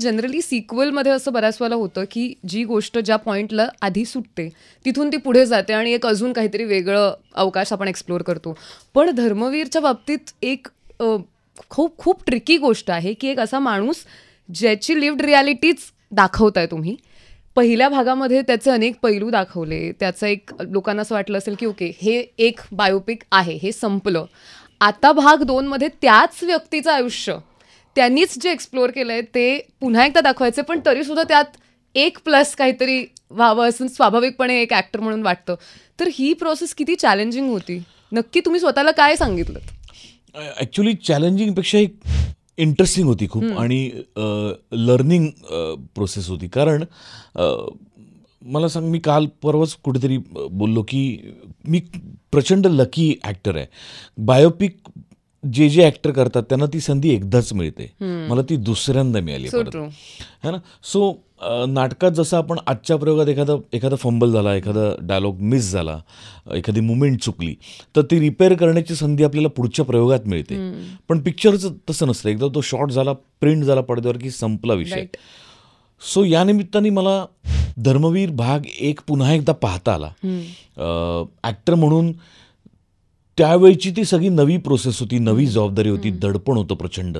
generally सिक्वलमध्ये असं बऱ्याच वेळेला होतं की जी गोष्ट ज्या पॉईंटला आधी सुटते तिथून ती पुढे जाते आणि एक अजून काहीतरी वेगळं अवकाश आपण एक्सप्लोअर करतो पण धर्मवीरच्या बाबतीत एक खूप खूप ट्रिकी गोष्ट आहे की एक असा माणूस ज्याची लिव्ड रियालिटीच दाखवताय तुम्ही पहिल्या भागामध्ये त्याचे अनेक पैलू दाखवले त्याचं एक लोकांना असं वाटलं असेल की ओके हे एक बायोपिक आहे हे संपलं आता भाग दोनमध्ये त्याच व्यक्तीचं आयुष्य त्यांनीच जे एक्सप्लोअर केलं आहे ते पुन्हा एकदा दाखवायचं पण तरीसुद्धा त्यात एक प्लस काहीतरी व्हावं असून स्वाभाविकपणे एक ॲक्टर म्हणून वाटतं तर ही प्रोसेस किती चॅलेंजिंग होती नक्की तुम्ही स्वतःला काय सांगितलं ॲक्च्युली चॅलेंजिंगपेक्षा एक इंटरेस्टिंग होती खूप आणि लर्निंग प्रोसेस होती कारण मला सांग मी काल परवाच कुठेतरी बोललो की मी प्रचंड लकी ॲक्टर आहे बायोपिक जे जे ऍक्टर करतात त्यांना ती संधी एकदाच मिळते मला ती दुसऱ्यांदा मिळाली है ना सो नाटकात जसं आपण आजच्या प्रयोगात एखादा एखादा फंबल झाला एखादा डायलॉग मिस झाला एखादी मुवमेंट चुकली तर ती रिपेअर करण्याची संधी आपल्याला पुढच्या प्रयोगात मिळते पण पिक्चरचं तसं नसतं एकदा तो शॉर्ट झाला प्रिंट झाला पडद्यावर की संपला विषय सो या निमित्ताने मला धर्मवीर भाग एक पुन्हा एकदा पाहता आला ऍक्टर म्हणून त्यावेळची ती सगळी नवी प्रोसेस होती नवी जबाबदारी होती दडपण होतं प्रचंड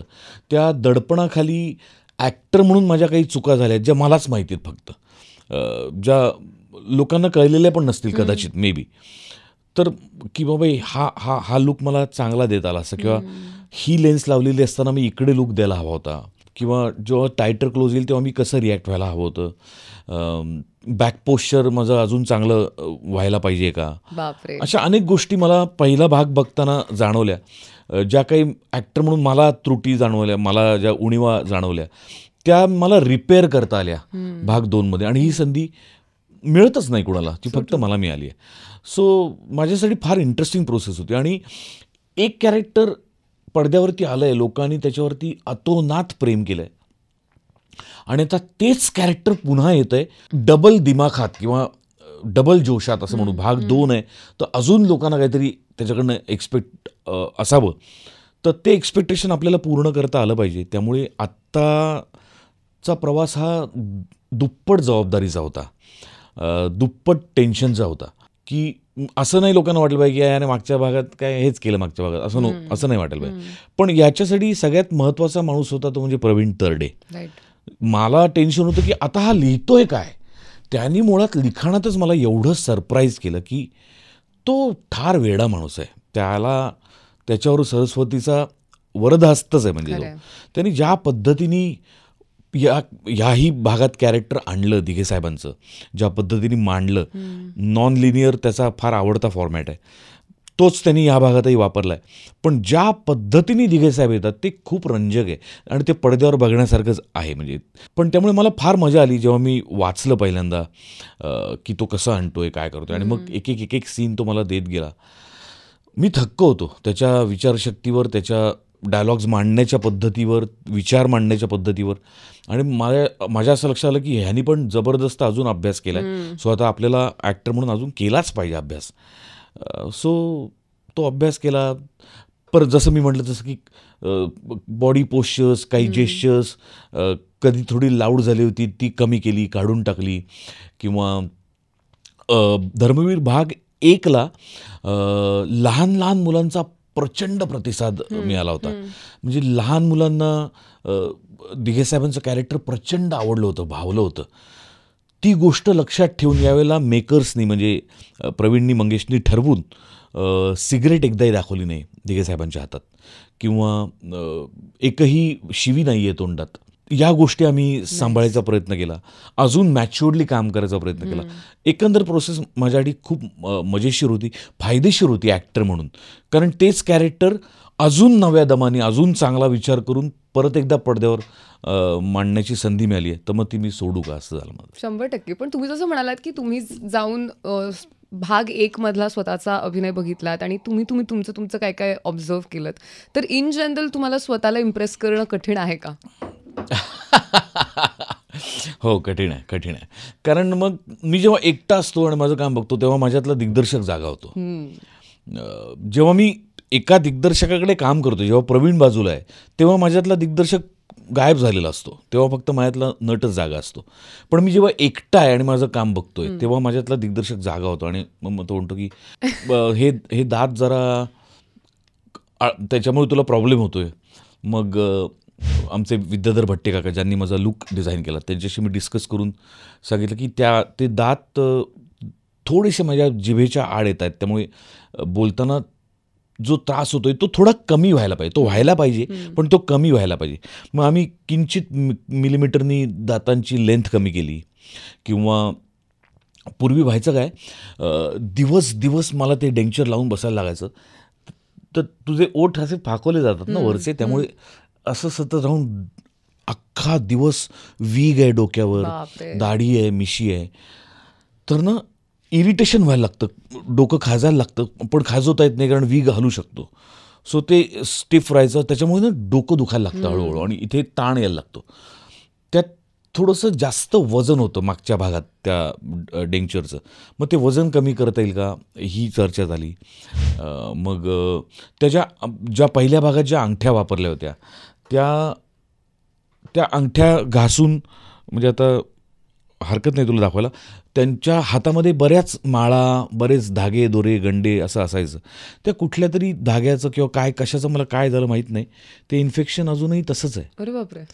त्या दडपणाखाली ॲक्टर म्हणून माझ्या काही चुका झाल्या ज्या मलाच माहिती आहेत फक्त ज्या लोकांना कळलेल्या पण नसतील कदाचित मे बी तर की बाबा हा हा हा लुक मला चांगला देत आला असं किंवा ही लेन्स लावलेली असताना मी इकडे लुक द्यायला हवा होता किंवा जेव्हा टायटर क्लोज येईल तेव्हा मी कसं रिॲक्ट व्हायला हवं होतं बॅक पोश्चर माझं अजून चांगलं व्हायला पाहिजे का अशा अनेक गोष्टी मला पहिला भाग बघताना जाणवल्या ज्या काही ॲक्टर म्हणून मला त्रुटी जाणवल्या मला ज्या उणीवा जाणवल्या त्या मला रिपेअर करता आल्या भाग दोनमध्ये आणि ही संधी मिळतच नाही कुणाला ती फक्त मला मिळाली आहे सो माझ्यासाठी फार इंटरेस्टिंग प्रोसेस होती आणि एक कॅरेक्टर पडद्यावरती आलं आहे लोकांनी त्याच्यावरती अतोनात प्रेम केलं आहे आणि आता तेच कॅरेक्टर पुन्हा येत आहे डबल दिमाखात किंवा डबल जोशात असं म्हणू भाग दोन आहे तर अजून लोकांना काहीतरी त्याच्याकडनं एक्सपेक्ट असावं तर ते एक्सपेक्टेशन आपल्याला पूर्ण करता आलं पाहिजे त्यामुळे आत्ताचा प्रवास हा दुप्पट जबाबदारीचा होता दुप्पट टेन्शनचा होता की असं नाही लोकांना वाटलं पाहिजे की याने मागच्या भागात काय हेच केलं मागच्या भागात असं असं नाही वाटलं पाहिजे पण याच्यासाठी सगळ्यात महत्त्वाचा माणूस होता तो म्हणजे प्रवीण तरडे मला टेन्शन होतं की आता हा लिहितोय काय त्यांनी मुळात लिखाणातच मला एवढं सरप्राईज केलं की तो ठार वेडा माणूस आहे त्याला त्याच्यावर सरस्वतीचा वरदहस्तच आहे म्हणजे त्यांनी ज्या पद्धतीने या ह्याही भागात कॅरेक्टर आणलं दिघे साहेबांचं ज्या पद्धतीने मांडलं नॉन लिनियर त्याचा फार आवडता फॉर्मॅट आहे तोच त्यांनी या भागातही वापरला आहे पण ज्या पद्धतीने दिघे साहेब येतात ते खूप रंजक आहे आणि ते पडद्यावर बघण्यासारखंच आहे म्हणजे पण त्यामुळे मला फार मजा आली जेव्हा मी वाचलं पहिल्यांदा की तो कसं आणतो आहे काय करतो आणि मग एक एक एक एक सीन तो मला देत गेला मी थक्क होतो त्याच्या विचारशक्तीवर त्याच्या डायलॉग्स मांडण्याच्या पद्धतीवर विचार मांडण्याच्या पद्धतीवर आणि माझ्या माझ्या असं लक्षात आलं की ह्यानी पण जबरदस्त अजून अभ्यास केला आहे सो आता आपल्याला ॲक्टर म्हणून अजून केलाच पाहिजे अभ्यास सो तो अभ्यास केला पर जसं मी म्हटलं तसं की बॉडी पोश्चर्स काही जेश्चर्स कधी थोडी लाऊड झाली होती ती कमी केली काढून टाकली किंवा धर्मवीर भाग एकला लहान लहान मुलांचा प्रचंड प्रतिसाद मिळाला होता म्हणजे लहान मुलांना साहेबांचं कॅरेक्टर प्रचंड आवडलं होतं भावलं होतं ती गोष्ट लक्षात ठेवून यावेळेला मेकर्सनी म्हणजे प्रवीणनी मंगेशनी ठरवून सिगरेट एकदाही दाखवली नाही साहेबांच्या हातात किंवा एकही शिवी नाही आहे तोंडात या गोष्टी आम्ही सांभाळायचा प्रयत्न केला अजून मॅच्युअर्डली काम करायचा प्रयत्न केला एकंदर प्रोसेस माझ्यासाठी खूप मजेशीर होती फायदेशीर होती ॲक्टर म्हणून कारण तेच कॅरेक्टर अजून नव्या दमाने अजून चांगला विचार करून परत एकदा पडद्यावर मांडण्याची संधी मिळाली आहे तर मग ती मी सोडू का असं झालं मला शंभर टक्के पण तुम्ही जसं म्हणालात की तुम्ही जाऊन भाग एक मधला स्वतःचा अभिनय बघितलात आणि तुम्ही तुम्ही तुमचं तुमचं काय काय ऑब्झर्व केलं तर इन जनरल तुम्हाला स्वतःला इम्प्रेस करणं कठीण आहे का हो कठीण आहे कठीण आहे कारण मग मी जेव्हा एकटा असतो आणि माझं काम बघतो तेव्हा माझ्यातला दिग्दर्शक जागा होतो जेव्हा मी एका दिग्दर्शकाकडे काम करतो जेव्हा प्रवीण बाजूला आहे तेव्हा माझ्यातला दिग्दर्शक गायब झालेला असतो तेव्हा फक्त माझ्यातला नटच जागा असतो पण मी जेव्हा एकटा आहे आणि माझं काम बघतोय तेव्हा माझ्यातला दिग्दर्शक जागा होतो आणि मग तो म्हणतो की हे हे दात जरा त्याच्यामुळे तुला प्रॉब्लेम होतोय मग आमचे विद्याधर भट्टे काका ज्यांनी माझा लुक डिझाईन केला त्यांच्याशी मी डिस्कस करून सांगितलं की त्या ते दात थोडेसे माझ्या जिभेच्या आड येत आहेत त्यामुळे बोलताना जो त्रास होतोय तो थोडा कमी व्हायला पाहिजे तो व्हायला पाहिजे पण तो कमी व्हायला पाहिजे मग आम्ही किंचित मिलीमीटरनी दातांची लेंथ कमी केली किंवा पूर्वी व्हायचं काय दिवस दिवस मला ते डेंचर लावून बसायला लागायचं तर तुझे ओठ असे फाकवले जातात ना वरचे त्यामुळे असं सतत राहून अख्खा दिवस वीग आहे डोक्यावर दाढी आहे मिशी आहे तर ना इरिटेशन व्हायला लागतं डोकं खाजायला लागतं पण खाजवता येत नाही कारण वीग हलू शकतो सो ते स्टिफ राहायचं त्याच्यामुळे ना डोकं दुखायला लागतं हळूहळू आणि इथे ताण यायला लागतो त्यात थोडंसं जास्त वजन होतं मागच्या भागात त्या डेंचरचं मग ते वजन कमी करता येईल का ही चर्चा झाली मग त्याच्या ज्या पहिल्या भागात ज्या अंगठ्या वापरल्या होत्या त्या त्या अंगठ्या घासून म्हणजे आता हरकत नाही तुला दाखवायला त्यांच्या हातामध्ये बऱ्याच माळा बरेच धागे दोरे गंडे असं असायचं त्या कुठल्या तरी धाग्याचं किंवा काय कशाचं मला काय झालं माहीत नाही ते इन्फेक्शन अजूनही तसंच आहे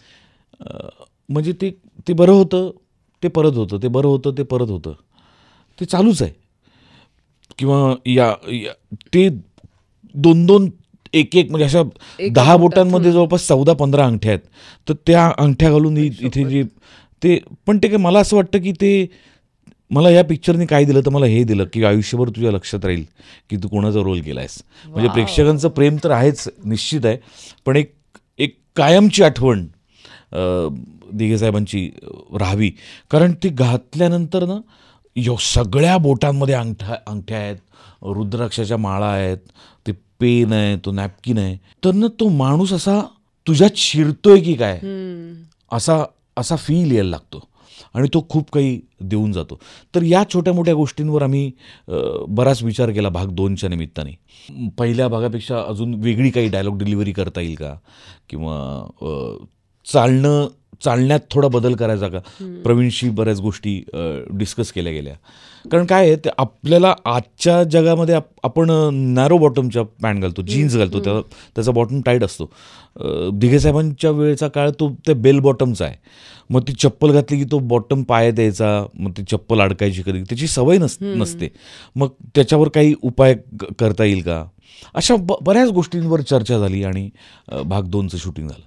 म्हणजे ते ते बरं होतं ते परत होतं ते बरं होतं ते परत होतं ते चालूच आहे किंवा या, ते दोन दोन एक एक म्हणजे अशा दहा बोटांमध्ये जवळपास चौदा पंधरा अंगठ्या आहेत तर त्या अंगठ्या घालून इथे जे ते पण ते काय मला असं वाटतं की ते मला या पिक्चरने काय दिलं तर मला हे दिलं की आयुष्यभर तुझ्या लक्षात राहील की तू कोणाचा रोल केला आहेस म्हणजे प्रेक्षकांचं प्रेम तर आहेच निश्चित आहे पण एक एक कायमची आठवण दिगेसाहेबांची राहावी कारण ती घातल्यानंतर ना यो सगळ्या बोटांमध्ये अंगठ्या अंगठ्या आहेत रुद्राक्षाच्या माळा आहेत ते पेन आहे तो नॅपकिन आहे तर ना तो माणूस असा तुझ्यात शिरतोय की काय असा असा फील यायला लागतो आणि तो खूप काही देऊन जातो तर या छोट्या मोठ्या गोष्टींवर आम्ही बराच विचार केला भाग दोनच्या निमित्ताने पहिल्या भागापेक्षा अजून वेगळी काही डायलॉग डिलिव्हरी करता येईल का किंवा चालणं चालण्यात थोडा बदल करायचा का प्रवीणशी बऱ्याच गोष्टी डिस्कस केल्या गेल्या कारण काय आहे ते आपल्याला आजच्या जगामध्ये आपण नॅरो बॉटमच्या पॅन्ट घालतो जीन्स घालतो त्या त्याचा बॉटम टाईट असतो दिघेसाहेबांच्या वेळेचा काळ तो त्या बेल बॉटमचा आहे मग ती चप्पल घातली की तो बॉटम पायात द्यायचा मग ती चप्पल अडकायची कधी त्याची सवय नस नसते मग त्याच्यावर काही उपाय करता येईल का अशा ब बऱ्याच गोष्टींवर चर्चा झाली आणि भाग दोनचं शूटिंग झालं